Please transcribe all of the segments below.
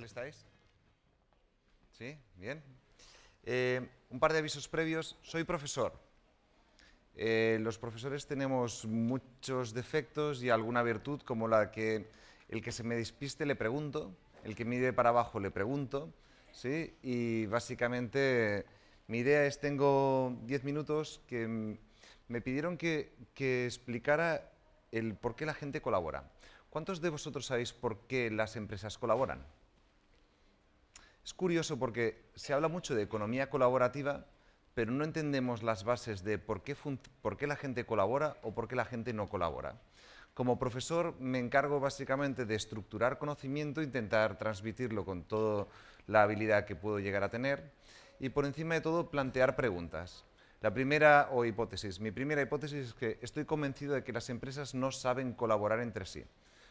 estáis? ¿Sí? ¿Bien? Eh, un par de avisos previos. Soy profesor. Eh, los profesores tenemos muchos defectos y alguna virtud, como la que el que se me despiste le pregunto, el que mide para abajo le pregunto, ¿sí? Y básicamente mi idea es, tengo 10 minutos que me pidieron que, que explicara el por qué la gente colabora. ¿Cuántos de vosotros sabéis por qué las empresas colaboran? Es curioso porque se habla mucho de economía colaborativa, pero no entendemos las bases de por qué, la gente colabora o por qué la gente no colabora. Como profesor me encargo básicamente de estructurar conocimiento, intentar transmitirlo con toda la habilidad que puedo llegar a tener y por encima de todo plantear preguntas. La primera o hipótesis, mi primera hipótesis es que estoy convencido de que las empresas no saben colaborar entre sí.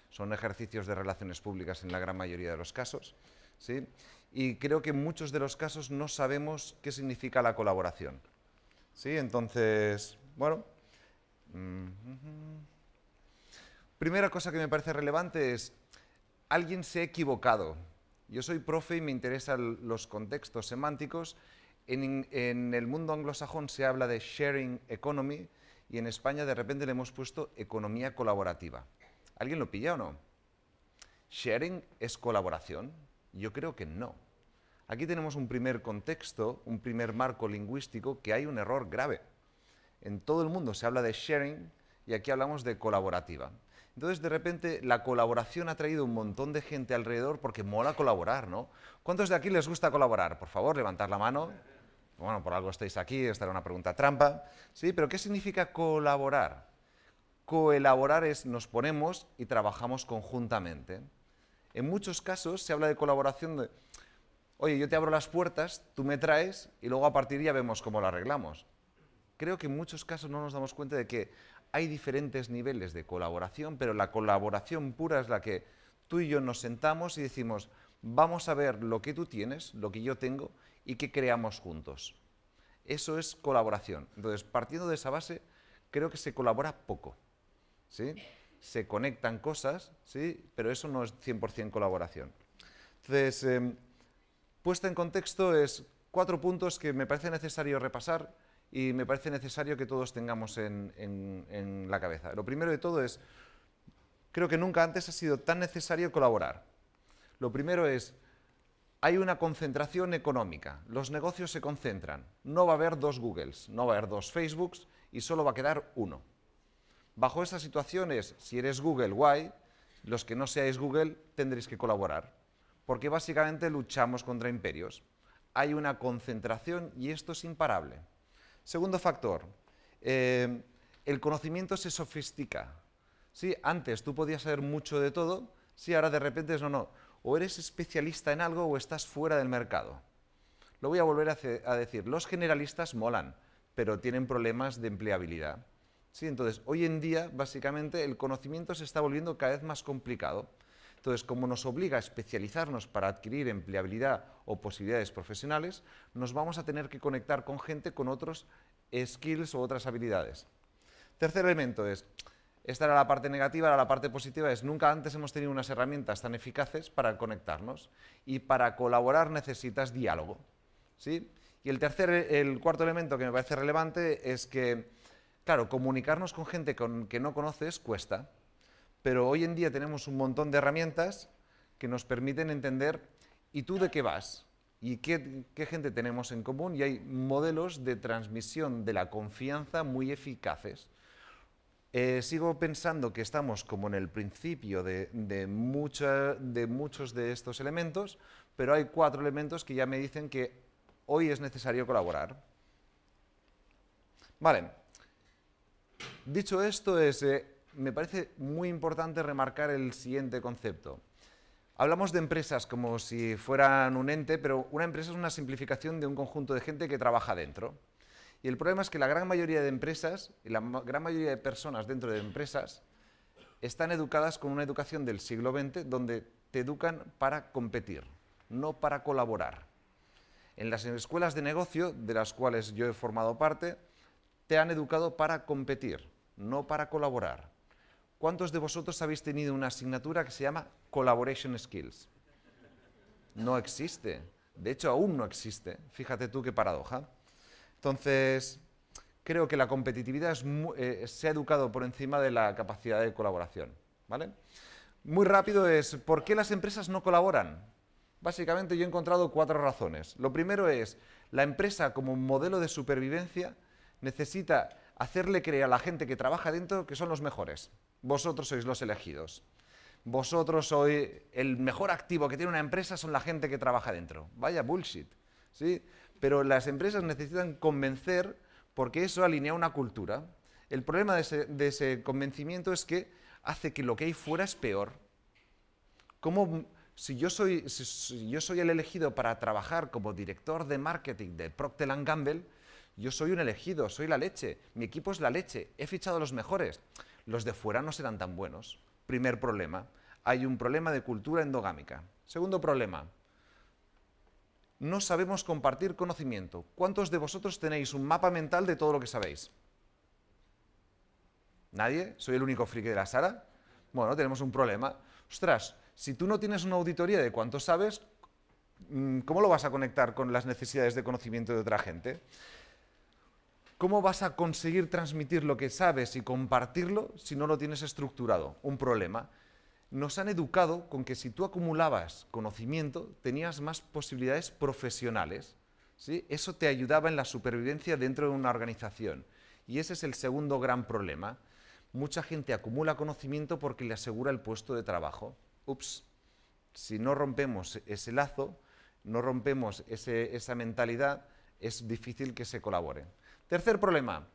Son ejercicios de relaciones públicas en la gran mayoría de los casos, ¿sí? y creo que en muchos de los casos no sabemos qué significa la colaboración. ¿Sí? Entonces, bueno. Mm-hmm. Primera cosa que me parece relevante es, alguien se ha equivocado. Yo soy profe y me interesan los contextos semánticos. en el mundo anglosajón se habla de sharing economy y en España de repente le hemos puesto economía colaborativa. ¿Alguien lo pilla o no? Sharing es colaboración. Yo creo que no. Aquí tenemos un primer contexto, un primer marco lingüístico que hay un error grave. En todo el mundo se habla de sharing y aquí hablamos de colaborativa. Entonces, de repente, la colaboración ha traído un montón de gente alrededor porque mola colaborar, ¿no? ¿Cuántos de aquí les gusta colaborar? Por favor, levantar la mano. Bueno, por algo estáis aquí, esta era una pregunta trampa. Sí, pero ¿qué significa colaborar? Coelaborar es nos ponemos y trabajamos conjuntamente. En muchos casos se habla de colaboración de, oye, yo te abro las puertas, tú me traes y luego a partir ya vemos cómo la arreglamos. Creo que en muchos casos no nos damos cuenta de que hay diferentes niveles de colaboración, pero la colaboración pura es la que tú y yo nos sentamos y decimos, vamos a ver lo que tú tienes, lo que yo tengo y qué creamos juntos. Eso es colaboración. Entonces, partiendo de esa base, creo que se colabora poco. ¿sí? se conectan cosas, ¿sí? pero eso no es 100% colaboración. Entonces, eh, puesta en contexto es cuatro puntos que me parece necesario repasar y me parece necesario que todos tengamos en la cabeza. Lo primero de todo es, creo que nunca antes ha sido tan necesario colaborar. Lo primero es, hay una concentración económica, los negocios se concentran, no va a haber dos Googles, no va a haber dos Facebooks y solo va a quedar uno. Bajo esas situaciones, si eres Google, guay, los que no seáis Google tendréis que colaborar, porque básicamente luchamos contra imperios. Hay una concentración y esto es imparable. Segundo factor, eh, el conocimiento se sofistica. ¿Sí? Antes tú podías saber mucho de todo, sí, ahora de repente es no, no. O eres especialista en algo o estás fuera del mercado. Lo voy a volver a decir, los generalistas molan, pero tienen problemas de empleabilidad. Entonces, hoy en día, básicamente, el conocimiento se está volviendo cada vez más complicado. Entonces, como nos obliga a especializarnos para adquirir empleabilidad o posibilidades profesionales, nos vamos a tener que conectar con gente con otros skills o otras habilidades. Tercer elemento es, esta era la parte negativa, ahora la parte positiva es, nunca antes hemos tenido unas herramientas tan eficaces para conectarnos y para colaborar necesitas diálogo. ¿sí? Y el, tercer, el cuarto elemento que me parece relevante es que Claro, comunicarnos con gente con que no conoces cuesta, pero hoy en día tenemos un montón de herramientas que nos permiten entender, ¿y tú de qué vas? ¿Y qué, gente tenemos en común? Y hay modelos de transmisión de la confianza muy eficaces. Eh, sigo pensando que estamos como en el principio de, de muchos de estos elementos, pero hay cuatro elementos que ya me dicen que hoy es necesario colaborar. Vale, Dicho esto, eh, me parece muy importante remarcar el siguiente concepto. Hablamos de empresas como si fueran un ente, pero una empresa es una simplificación de un conjunto de gente que trabaja dentro. Y el problema es que la gran mayoría de empresas y la gran mayoría de personas dentro de empresas están educadas con una educación del siglo XX donde te educan para competir, no para colaborar. En las escuelas de negocio, de las cuales yo he formado parte, te han educado para competir, no para colaborar. ¿Cuántos de vosotros habéis tenido una asignatura que se llama Collaboration Skills? No existe. De hecho, aún no existe. Fíjate tú qué paradoja. Entonces, creo que la competitividad eh, se ha educado por encima de la capacidad de colaboración. ¿vale? Muy rápido es, ¿por qué las empresas no colaboran? Básicamente yo he encontrado cuatro razones. Lo primero es, la empresa como modelo de supervivencia necesita hacerle creer a la gente que trabaja dentro que son los mejores. Vosotros sois los elegidos. Vosotros sois el mejor activo que tiene una empresa son la gente que trabaja dentro. Vaya bullshit. ¿sí? Pero las empresas necesitan convencer porque eso alinea una cultura. El problema de ese, convencimiento es que hace que lo que hay fuera es peor. si yo, soy, yo soy el elegido para trabajar como director de marketing de Procter Gamble, yo soy un elegido, soy la leche, mi equipo es la leche, he fichado a los mejores. Los de fuera no serán tan buenos. Primer problema, hay un problema de cultura endogámica. Segundo problema, no sabemos compartir conocimiento. ¿Cuántos de vosotros tenéis un mapa mental de todo lo que sabéis? ¿Nadie? ¿Soy el único friki de la sala? Bueno, tenemos un problema. Ostras, si tú no tienes una auditoría de cuánto sabes, mm, ¿cómo lo vas a conectar con las necesidades de conocimiento de otra gente? ¿Cómo vas a conseguir transmitir lo que sabes y compartirlo si no lo tienes estructurado? Un problema. Nos han educado con que si tú acumulabas conocimiento, tenías más posibilidades profesionales. ¿sí? Eso te ayudaba en la supervivencia dentro de una organización. Y ese es el segundo gran problema. Mucha gente acumula conocimiento porque le asegura el puesto de trabajo. Ups, si no rompemos ese lazo, no rompemos esa mentalidad, es difícil que se colabore. Tercer problema.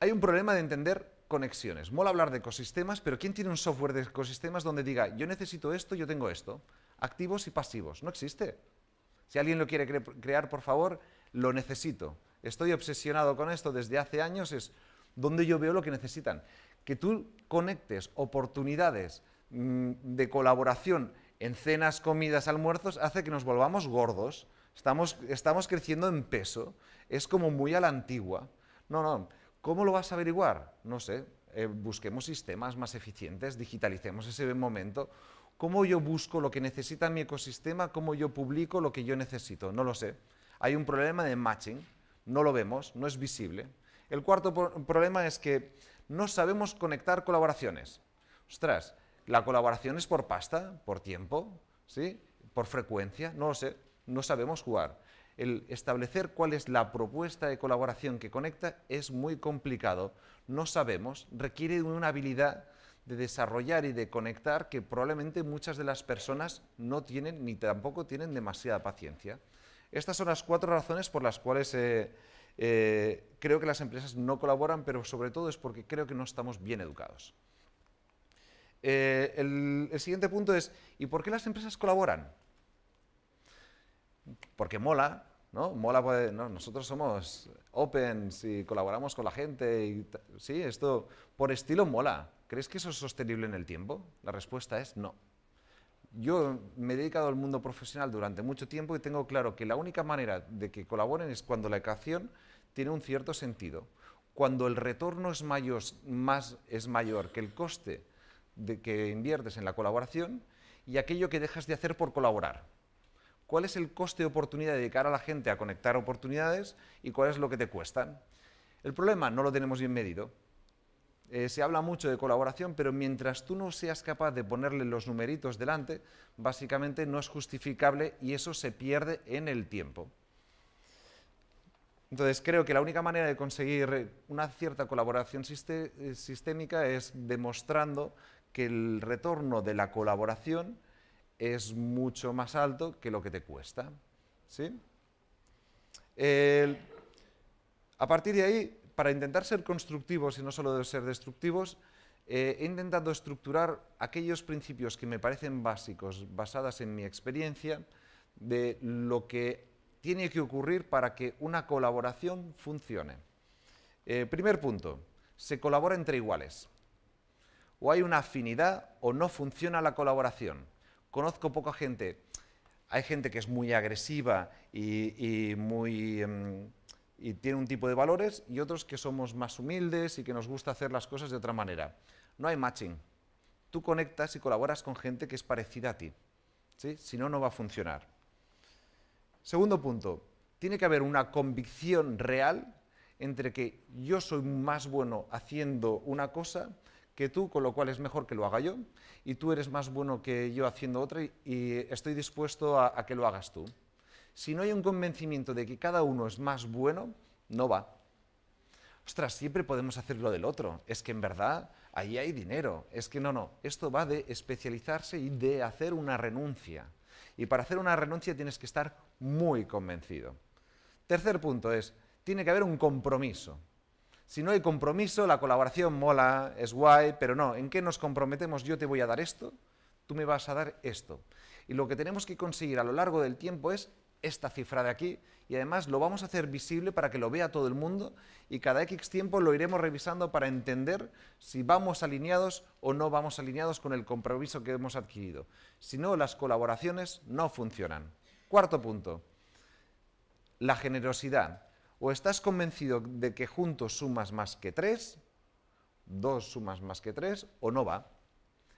Hay un problema de entender conexiones. Mola hablar de ecosistemas, pero ¿quién tiene un software de ecosistemas donde diga, yo necesito esto, yo tengo esto? Activos y pasivos. No existe. Si alguien lo quiere crear, por favor, lo necesito. Estoy obsesionado con esto desde hace años, es donde yo veo lo que necesitan. Que tú conectes oportunidades mm, de colaboración en cenas, comidas, almuerzos, hace que nos volvamos gordos. Estamos, estamos creciendo en peso, es como muy a la antigua. No, no, ¿cómo lo vas a averiguar? No sé, eh, busquemos sistemas más eficientes, digitalicemos ese momento. ¿Cómo yo busco lo que necesita mi ecosistema? ¿Cómo yo publico lo que yo necesito? No lo sé. Hay un problema de matching, no lo vemos, no es visible. El cuarto problema es que no sabemos conectar colaboraciones. Ostras, la colaboración es por pasta, por tiempo, ¿sí? Por frecuencia, no lo sé no sabemos jugar. El establecer cuál es la propuesta de colaboración que conecta es muy complicado. No sabemos, requiere de una habilidad de desarrollar y de conectar que probablemente muchas de las personas no tienen ni tampoco tienen demasiada paciencia. Estas son las cuatro razones por las cuales eh, eh, creo que las empresas no colaboran, pero sobre todo es porque creo que no estamos bien educados. Eh, el siguiente punto es, ¿y por qué las empresas colaboran? porque mola, ¿no? Mola, pues, nosotros somos open y colaboramos con la gente, y sí, esto por estilo mola. ¿Crees que eso es sostenible en el tiempo? La respuesta es no. Yo me he dedicado al mundo profesional durante mucho tiempo y tengo claro que la única manera de que colaboren es cuando la ecuación tiene un cierto sentido. Cuando el retorno es mayor, más, es mayor que el coste de que inviertes en la colaboración y aquello que dejas de hacer por colaborar cuál es el coste de oportunidad de dedicar a la gente a conectar oportunidades y cuál es lo que te cuestan. El problema no lo tenemos bien medido. Eh, se habla mucho de colaboración, pero mientras tú no seas capaz de ponerle los numeritos delante, básicamente no es justificable y eso se pierde en el tiempo. Entonces creo que la única manera de conseguir una cierta colaboración eh, sistémica es demostrando que el retorno de la colaboración es mucho más alto que lo que te cuesta. ¿sí? a partir de ahí, para intentar ser constructivos y no solo de ser destructivos, eh, he intentado estructurar aquellos principios que me parecen básicos, basadas en mi experiencia, de lo que tiene que ocurrir para que una colaboración funcione. Eh, primer punto, se colabora entre iguales. O hay una afinidad o no funciona la colaboración conozco poca gente. Hay gente que es muy agresiva em, y, tiene un tipo de valores y otros que somos más humildes y que nos gusta hacer las cosas de otra manera. No hay matching. Tú conectas y colaboras con gente que es parecida a ti. Si no, no va a funcionar. Segundo punto, tiene que haber una convicción real entre que yo soy más bueno haciendo una cosa que tú, con lo cual es mejor que lo haga yo, y tú eres más bueno que yo haciendo otra y, estoy dispuesto a, a que lo hagas tú. Si no hay un convencimiento de que cada uno es más bueno, no va. Ostras, siempre podemos hacer lo del otro. Es que en verdad ahí hay dinero. Es que no, no. Esto va de especializarse y de hacer una renuncia. Y para hacer una renuncia tienes que estar muy convencido. Tercer punto es, tiene que haber un compromiso. Si no hay compromiso, la colaboración mola, es guay, pero no, ¿en qué nos comprometemos? Yo te voy a dar esto, tú me vas a dar esto. Y lo que tenemos que conseguir a lo largo del tiempo es esta cifra de aquí y además lo vamos a hacer visible para que lo vea todo el mundo y cada X tiempo lo iremos revisando para entender si vamos alineados o no vamos alineados con el compromiso que hemos adquirido. Si no, las colaboraciones no funcionan. Cuarto punto, la generosidad o estás convencido de que juntos sumas más que tres, dos sumas más que tres, o no va.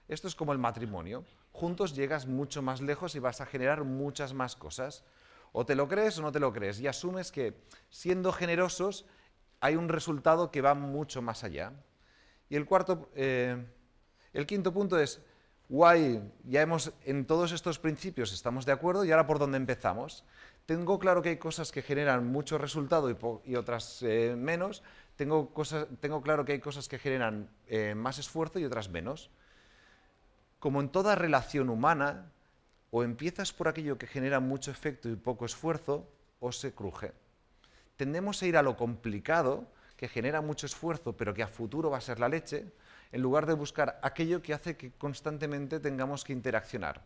Esto es como el matrimonio. Juntos llegas mucho más lejos y vas a generar muchas más cosas. O te lo crees o no te lo crees. Y asumes que siendo generosos hay un resultado que va mucho más allá. Y el cuarto, eh, el quinto punto es, guay, ya hemos, en todos estos principios estamos de acuerdo y ahora por dónde empezamos. Tengo claro que hay cosas que generan mucho resultado y, otras eh, menos. Tengo, cosas, tengo claro que hay cosas que generan eh, más esfuerzo y otras menos. Como en toda relación humana, o empiezas por aquello que genera mucho efecto y poco esfuerzo, o se cruje. Tendemos a ir a lo complicado, que genera mucho esfuerzo, pero que a futuro va a ser la leche, en lugar de buscar aquello que hace que constantemente tengamos que interaccionar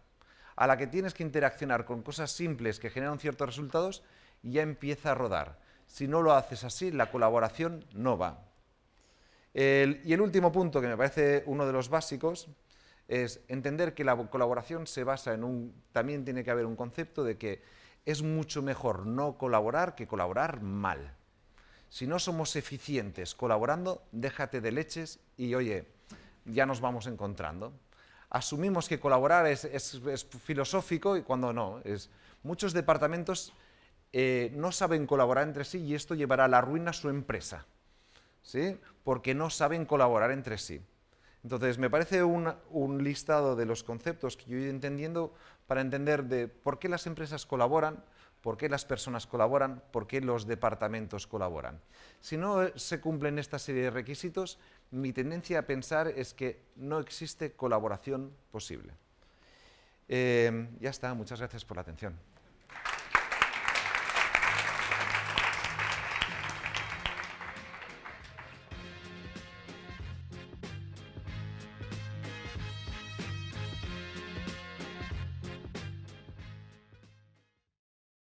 a la que tienes que interaccionar con cosas simples que generan ciertos resultados ya empieza a rodar. Si no lo haces así, la colaboración no va. y el último punto, que me parece uno de los básicos, es entender que la colaboración se basa en un... También tiene que haber un concepto de que es mucho mejor no colaborar que colaborar mal. Si no somos eficientes colaborando, déjate de leches y oye, ya nos vamos encontrando asumimos que colaborar es, filosófico y cuando no. Es, muchos departamentos eh, no saben colaborar entre sí y esto llevará a la ruina su empresa, ¿sí? porque no saben colaborar entre sí. Entonces, me parece un, un listado de los conceptos que yo he ido entendiendo para entender de por qué las empresas colaboran, por qué las personas colaboran, por qué los departamentos colaboran. Si no eh, se cumplen esta serie de requisitos, mi tendencia a pensar es que no existe colaboración posible. Eh, ya está, muchas gracias por la atención.